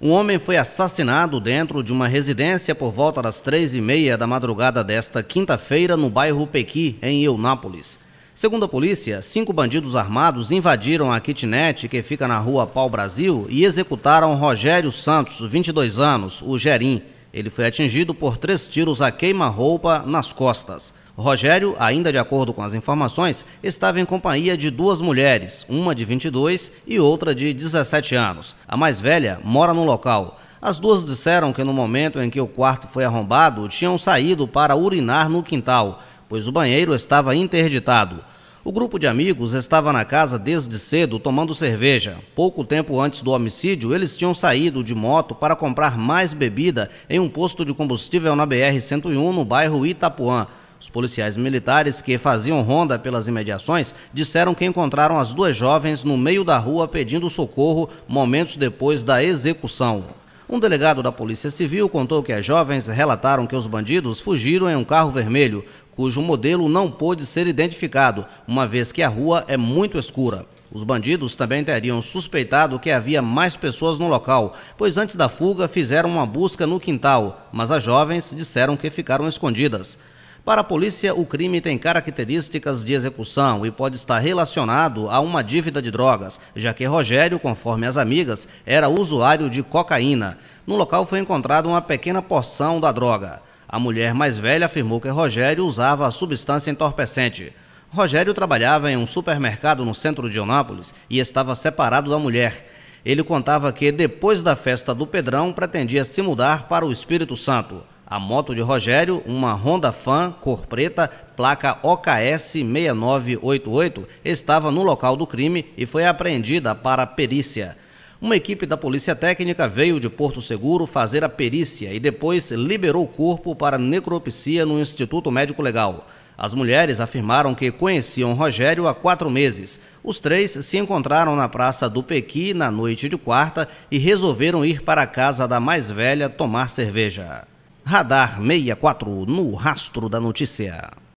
Um homem foi assassinado dentro de uma residência por volta das três e meia da madrugada desta quinta-feira no bairro Pequi, em Eunápolis. Segundo a polícia, cinco bandidos armados invadiram a kitnet que fica na rua Pau Brasil e executaram Rogério Santos, 22 anos, o Gerim. Ele foi atingido por três tiros a queima-roupa nas costas. Rogério, ainda de acordo com as informações, estava em companhia de duas mulheres, uma de 22 e outra de 17 anos. A mais velha mora no local. As duas disseram que no momento em que o quarto foi arrombado, tinham saído para urinar no quintal, pois o banheiro estava interditado. O grupo de amigos estava na casa desde cedo tomando cerveja. Pouco tempo antes do homicídio, eles tinham saído de moto para comprar mais bebida em um posto de combustível na BR-101 no bairro Itapuã, os policiais militares que faziam ronda pelas imediações disseram que encontraram as duas jovens no meio da rua pedindo socorro momentos depois da execução. Um delegado da Polícia Civil contou que as jovens relataram que os bandidos fugiram em um carro vermelho, cujo modelo não pôde ser identificado, uma vez que a rua é muito escura. Os bandidos também teriam suspeitado que havia mais pessoas no local, pois antes da fuga fizeram uma busca no quintal, mas as jovens disseram que ficaram escondidas. Para a polícia, o crime tem características de execução e pode estar relacionado a uma dívida de drogas, já que Rogério, conforme as amigas, era usuário de cocaína. No local foi encontrada uma pequena porção da droga. A mulher mais velha afirmou que Rogério usava a substância entorpecente. Rogério trabalhava em um supermercado no centro de Onápolis e estava separado da mulher. Ele contava que, depois da festa do Pedrão, pretendia se mudar para o Espírito Santo a moto de Rogério, uma Honda Fan cor preta, placa OKS 6988, estava no local do crime e foi apreendida para perícia. Uma equipe da Polícia Técnica veio de Porto Seguro fazer a perícia e depois liberou o corpo para necropsia no Instituto Médico Legal. As mulheres afirmaram que conheciam Rogério há quatro meses. Os três se encontraram na Praça do Pequi na noite de quarta e resolveram ir para a casa da mais velha tomar cerveja. Radar 64 no rastro da notícia.